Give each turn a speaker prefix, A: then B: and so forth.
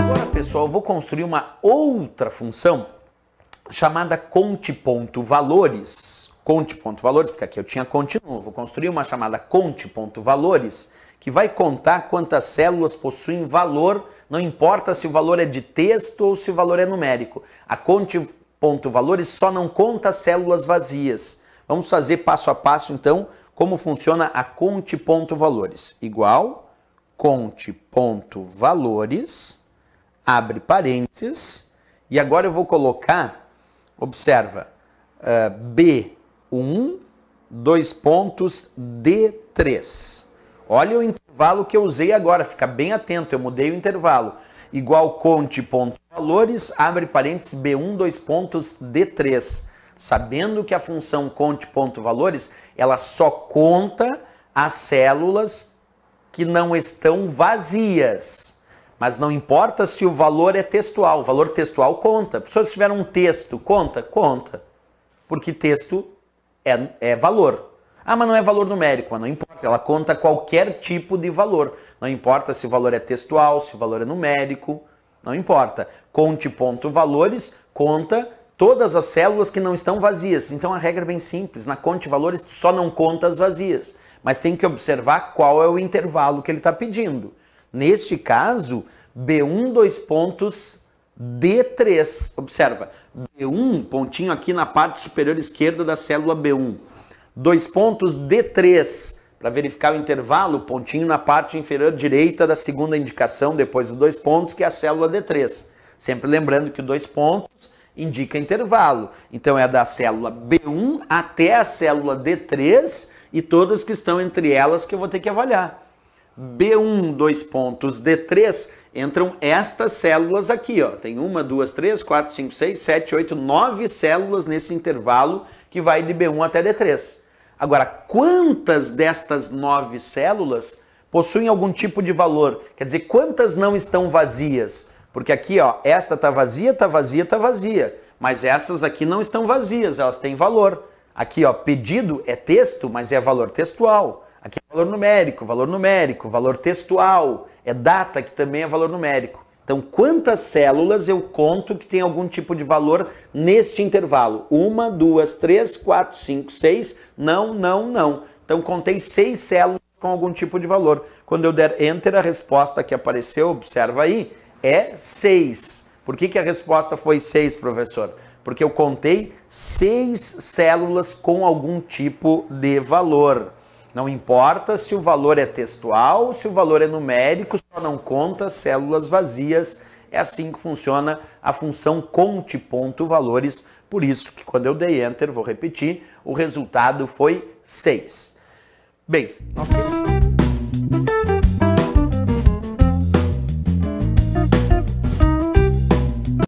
A: Agora, pessoal, eu vou construir uma outra função chamada conte.valores. Conte.valores, porque aqui eu tinha novo. Vou construir uma chamada conte.valores que vai contar quantas células possuem valor, não importa se o valor é de texto ou se o valor é numérico. A conte.valores só não conta células vazias. Vamos fazer passo a passo, então, como funciona a conte.valores. Igual conte.valores, abre parênteses, e agora eu vou colocar, observa, uh, eh, B1, dois pontos, D3. Olha o intervalo que eu usei agora, fica bem atento, eu mudei o intervalo. Igual conte.valores, abre parênteses, B1, dois pontos, D3. Sabendo que a função conte.valores, ela só conta as células que não estão vazias. Mas não importa se o valor é textual, o valor textual conta. Se se tiver um texto, conta? Conta. Porque texto é, é valor. Ah, mas não é valor numérico, mas não importa. Ela conta qualquer tipo de valor. Não importa se o valor é textual, se o valor é numérico, não importa. Conte ponto valores, conta todas as células que não estão vazias. Então a regra é bem simples, na conta de valores só não conta as vazias, mas tem que observar qual é o intervalo que ele está pedindo. Neste caso, B1 dois pontos D3. Observa, B1, pontinho aqui na parte superior esquerda da célula B1. Dois pontos D3, para verificar o intervalo, pontinho na parte inferior direita da segunda indicação, depois dos dois pontos, que é a célula D3. Sempre lembrando que dois pontos indica intervalo. Então é da célula B1 até a célula D3 e todas que estão entre elas que eu vou ter que avaliar. B1, dois pontos, D3, entram estas células aqui, ó. Tem uma, duas, três, quatro, cinco, seis, sete, oito, nove células nesse intervalo que vai de B1 até D3. Agora, quantas destas nove células possuem algum tipo de valor? Quer dizer, quantas não estão vazias? Porque aqui, ó, esta tá vazia, tá vazia, tá vazia. Mas essas aqui não estão vazias, elas têm valor. Aqui, ó, pedido é texto, mas é valor textual. Aqui é valor numérico, valor numérico, valor textual. É data, que também é valor numérico. Então, quantas células eu conto que tem algum tipo de valor neste intervalo? Uma, duas, três, quatro, cinco, seis. Não, não, não. Então, contei seis células com algum tipo de valor. Quando eu der Enter, a resposta que apareceu, observa aí, é 6. Por que, que a resposta foi 6, professor? Porque eu contei seis células com algum tipo de valor. Não importa se o valor é textual, se o valor é numérico, só não conta células vazias. É assim que funciona a função conte ponto valores. Por isso que quando eu dei enter, vou repetir, o resultado foi 6. Bem, nós temos...